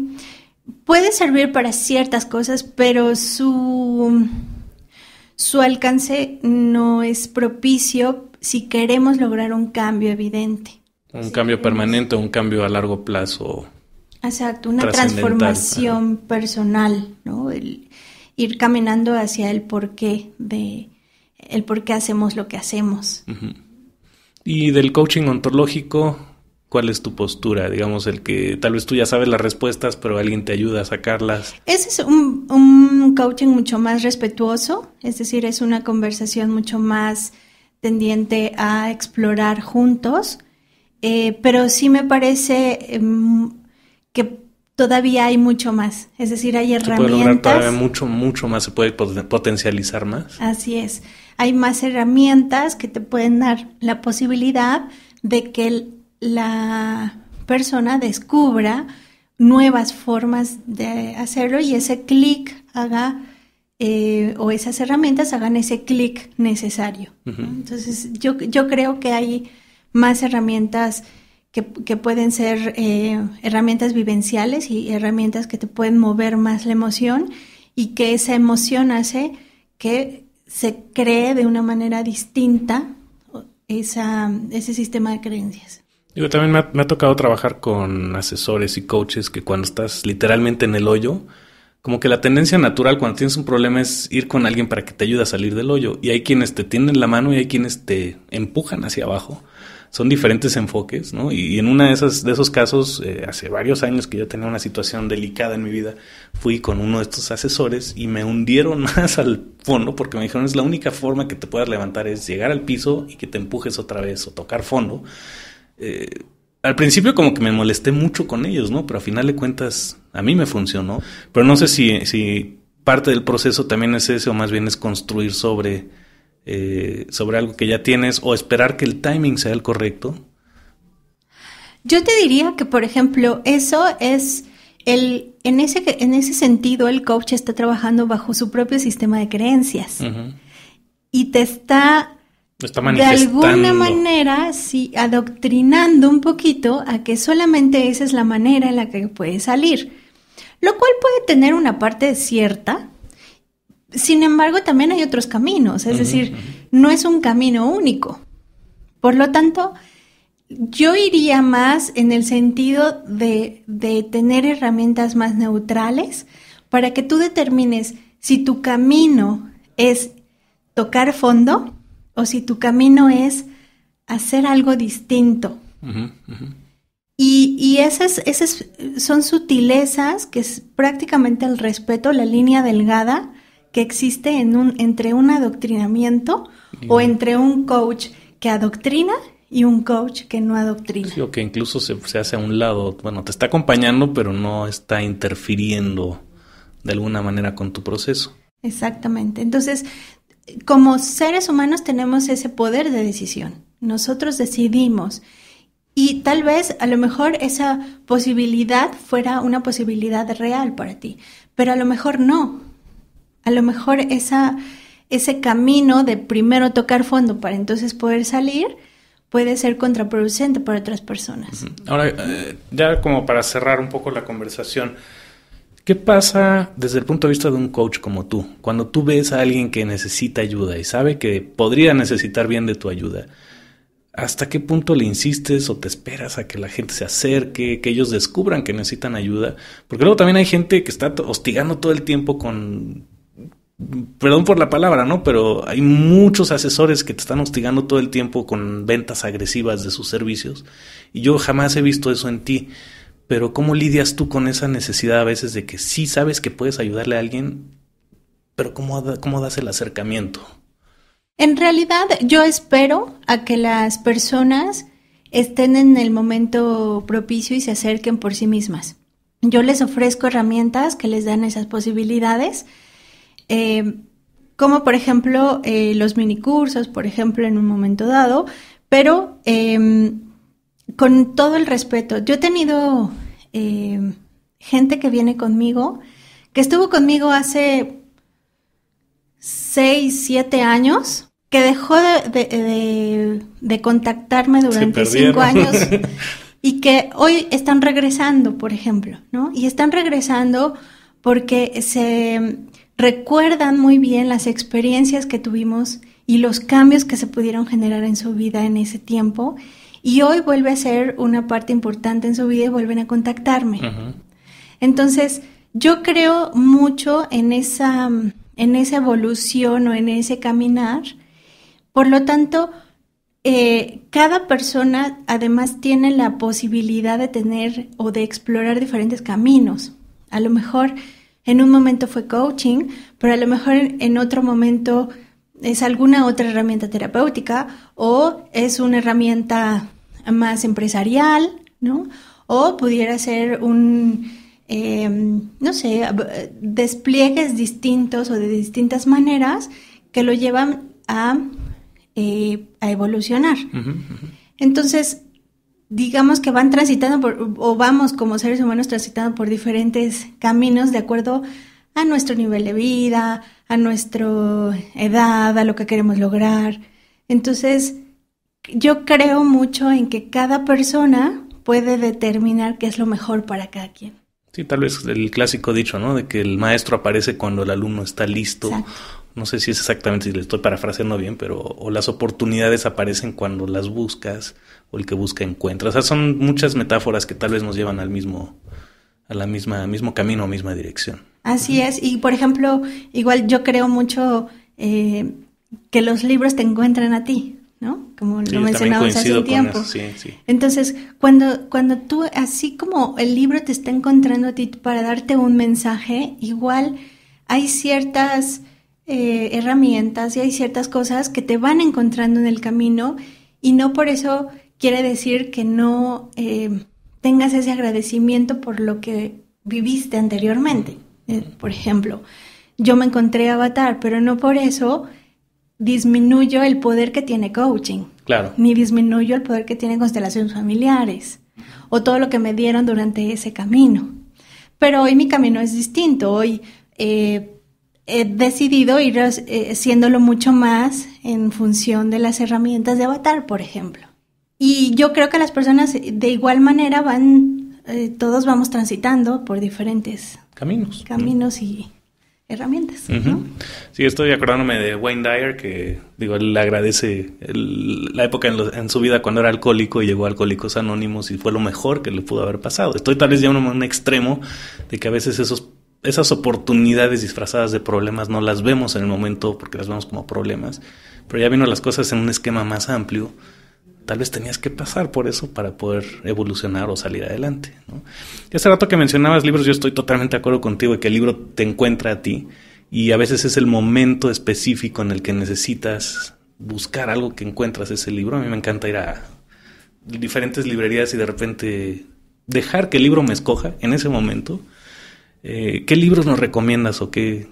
puede servir para ciertas cosas, pero su, su alcance no es propicio si queremos lograr un cambio evidente. Un cambio permanente, un cambio a largo plazo. Exacto, una transformación personal, ¿no? El, ir caminando hacia el porqué de el por qué hacemos lo que hacemos. Y del coaching ontológico, ¿cuál es tu postura? Digamos, el que tal vez tú ya sabes las respuestas, pero alguien te ayuda a sacarlas. Ese es un, un coaching mucho más respetuoso, es decir, es una conversación mucho más tendiente a explorar juntos, eh, pero sí me parece em, que todavía hay mucho más. Es decir, hay herramientas. Se puede lograr todavía mucho, mucho más, se puede potencializar más. Así es. Hay más herramientas que te pueden dar la posibilidad de que la persona descubra nuevas formas de hacerlo y ese clic haga eh, o esas herramientas hagan ese clic necesario. Entonces, yo, yo creo que hay más herramientas que, pueden ser eh, herramientas vivenciales y herramientas que te pueden mover más la emoción y que esa emoción hace que se cree de una manera distinta esa, ese sistema de creencias. yo también me ha, me ha, tocado trabajar con asesores y coaches que cuando estás literalmente en el hoyo, como que la tendencia natural cuando tienes un problema es ir con alguien para que te ayude a salir del hoyo. Y hay quienes te tienden la mano y hay quienes te empujan hacia abajo son diferentes enfoques, ¿no? Y, en uno de, de esos casos, eh, hace varios años que yo tenía una situación delicada en mi vida, fui con uno de estos asesores y me hundieron [LAUGHS] más al fondo porque me dijeron es la única forma que te puedas levantar es llegar al piso y que te empujes otra vez o tocar fondo. Eh, al principio como que me molesté mucho con ellos, ¿no? Pero al final de cuentas a mí me funcionó. Pero no sé si, si parte del proceso también es ese o más bien es construir sobre eh, sobre algo que ya tienes o esperar que el timing sea el correcto? Yo te diría que, por ejemplo, eso es el, en, ese, en ese sentido, el coach está trabajando bajo su propio sistema de creencias y te está de alguna manera, sí, adoctrinando un poquito a que solamente esa es la manera en la que puedes salir. Lo cual puede tener una parte cierta, sin embargo, también hay otros caminos, es decir, no es un camino único. Por lo tanto, yo iría más en el sentido de, tener herramientas más neutrales para que tú determines si tu camino es tocar fondo o si tu camino es hacer algo distinto. Y, y, esas, esas son sutilezas que es prácticamente el respeto, la línea delgada que existe en un, entre un adoctrinamiento o entre un coach que adoctrina y un coach que no adoctrina. o que incluso se, hace a un lado, bueno, te está acompañando, pero no está interfiriendo de alguna manera con tu proceso. Exactamente. Entonces, como seres humanos tenemos ese poder de decisión. Nosotros decidimos. Y tal vez a lo mejor esa posibilidad fuera una posibilidad real para ti, pero a lo mejor no. A lo mejor ese camino de primero tocar fondo para entonces poder salir puede ser contraproducente para otras personas. Ahora, eh, ya como para cerrar un poco la conversación, ¿qué pasa desde el punto de vista de un coach como tú? Cuando tú ves a alguien que necesita ayuda y sabe que podría necesitar bien de tu ayuda, ¿hasta qué punto le insistes o te esperas a que la gente se acerque, que ellos descubran que necesitan ayuda? Porque luego también hay gente que está hostigando todo el tiempo con perdón por la palabra, ¿no? Pero hay muchos asesores que te están hostigando todo el tiempo con ventas agresivas de sus servicios. Y yo jamás he visto eso en ti. Pero ¿cómo lidias tú con esa necesidad a veces de que sí sabes que puedes ayudarle a alguien, pero cómo, das el acercamiento? En realidad yo espero a que las personas estén en el momento propicio y se acerquen por sí mismas. Yo les ofrezco herramientas que les dan esas posibilidades eh, como por ejemplo eh, los minicursos, por ejemplo, en un momento dado, pero em, con todo el respeto. Yo he tenido em, gente que viene conmigo, que estuvo conmigo hace 6, 7 años, que dejó de, de contactarme durante cinco años [LAUGHS] y que hoy están regresando, por ejemplo, ¿no? Y están regresando porque se recuerdan muy bien las experiencias que tuvimos y los cambios que se pudieron generar en su vida en ese tiempo. Y hoy vuelve a ser una parte importante en su vida y vuelven a contactarme. Entonces, yo creo mucho en esa, en esa evolución o en ese caminar. Por lo tanto, eh, cada persona además tiene la posibilidad de tener o de explorar diferentes caminos. A lo mejor en un momento fue coaching, pero a lo mejor en otro momento es alguna otra herramienta terapéutica o es una herramienta más empresarial, ¿no? O pudiera ser un, em, no sé, despliegues distintos o de distintas maneras que lo llevan a, eh, a evolucionar. Entonces, digamos que van transitando por, o vamos como seres humanos transitando por diferentes caminos de acuerdo a nuestro nivel de vida, a nuestra edad, a lo que queremos lograr. Entonces, yo creo mucho en que cada persona puede determinar qué es lo mejor para cada quien. Sí, tal vez el clásico dicho, ¿no? De que el maestro aparece cuando el alumno está listo no sé si es exactamente si le estoy parafraseando bien, pero o las oportunidades aparecen cuando las buscas o el que busca encuentra. O sea, son muchas metáforas que tal vez nos llevan al mismo a la misma mismo camino, misma dirección. Así es, y por ejemplo, igual yo creo mucho eh, que los libros te encuentran a ti, ¿no? Como lo mencionamos hace un tiempo. sí, sí. Entonces, cuando, cuando tú, así como el libro te está encontrando a ti para darte un mensaje, igual hay ciertas eh, herramientas y hay ciertas cosas que te van encontrando en el camino y no por eso quiere decir que no eh, tengas ese agradecimiento por lo que viviste anteriormente. Eh, por ejemplo, yo me encontré avatar, pero no por eso disminuyo el poder que tiene coaching. Claro. Ni disminuyo el poder que tiene constelaciones familiares o todo lo que me dieron durante ese camino. Pero hoy mi camino es distinto. Hoy he decidido ir eh, haciéndolo mucho más en función de las herramientas de avatar, por ejemplo. Y yo creo que las personas de igual manera van, eh, todos vamos transitando por diferentes caminos. Caminos y herramientas. Sí, estoy acordándome de Wayne Dyer, que digo, le agradece la época en, su vida cuando era alcohólico y llegó a Alcohólicos Anónimos y fue lo mejor que le pudo haber pasado. Estoy tal vez ya en un extremo de que a veces esos esas oportunidades disfrazadas de problemas no las vemos en el momento porque las vemos como problemas, pero ya vino las cosas en un esquema más amplio. Tal vez tenías que pasar por eso para poder evolucionar o salir adelante. ¿no? Y hace rato que mencionabas libros, yo estoy totalmente de acuerdo contigo de que el libro te encuentra a ti y a veces es el momento específico en el que necesitas buscar algo que encuentras ese libro. A mí me encanta ir a diferentes librerías y de repente dejar que el libro me escoja en ese momento eh, ¿Qué libros nos recomiendas o qué,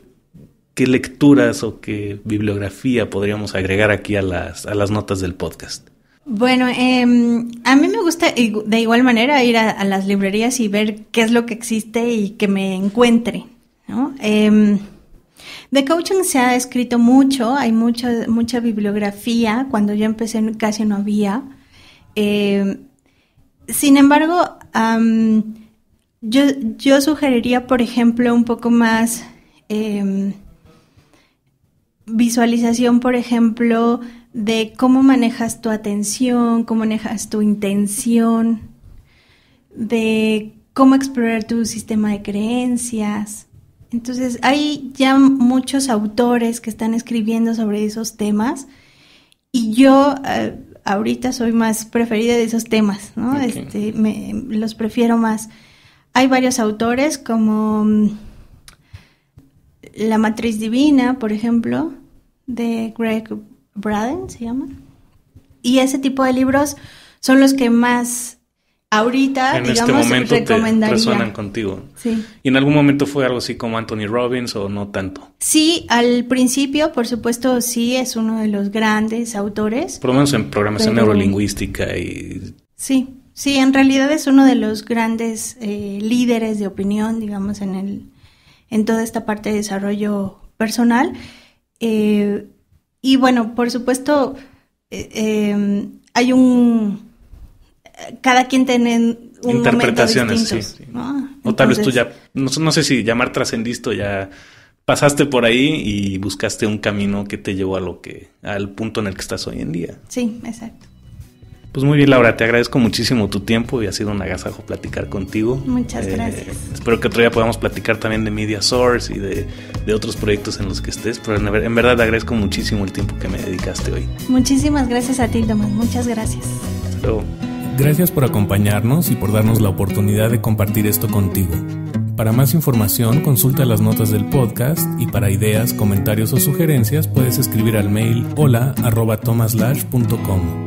lecturas o qué bibliografía podríamos agregar aquí a las, a las notas del podcast? Bueno, em, a mí me gusta de igual manera ir a, las librerías y ver qué es lo que existe y que me encuentre. ¿no? de em, coaching se ha escrito mucho, hay mucha, mucha bibliografía. Cuando yo empecé casi no había. Em, sin embargo, yo, sugeriría, por ejemplo, un poco más em, visualización, por ejemplo, de cómo manejas tu atención, cómo manejas tu intención, de cómo explorar tu sistema de creencias. Entonces, hay ya muchos autores que están escribiendo sobre esos temas y yo eh, ahorita soy más preferida de esos temas, ¿no? Este, los prefiero más. Hay varios autores como mm, La Matriz Divina, por ejemplo, de Greg Braden, se llama. Y ese tipo de libros son los que más ahorita, en este momento Te resuenan contigo. Sí. ¿Y en algún momento fue algo así como Anthony Robbins o no tanto? Sí, al principio, por supuesto, sí, es uno de los grandes autores. Por lo menos en programación neurolingüística y... Sí. Sí, en realidad es uno de los grandes eh, líderes de opinión, digamos, en, el, en toda esta parte de desarrollo personal. Eh, y bueno, por supuesto, eh, em, hay un... Cada quien tiene un Interpretaciones, sí. ¿no? o tal vez tú ya, no, no sé si llamar trascendisto ya pasaste por ahí y buscaste un camino que te llevó a lo que, al punto en el que estás hoy en día. Sí, exacto. Pues muy bien, Laura, te agradezco muchísimo tu tiempo y ha sido un agasajo platicar contigo. Muchas eh, gracias. Espero que otro día podamos platicar también de Media Source y de, otros proyectos en los que estés, pero en, verdad te agradezco muchísimo el tiempo que me dedicaste hoy. Muchísimas gracias a ti, Tomás. Muchas gracias. Hasta luego. Gracias por acompañarnos y por darnos la oportunidad de compartir esto contigo. Para más información, consulta las notas del podcast y para ideas, comentarios o sugerencias puedes escribir al mail hola@tomaslash.com.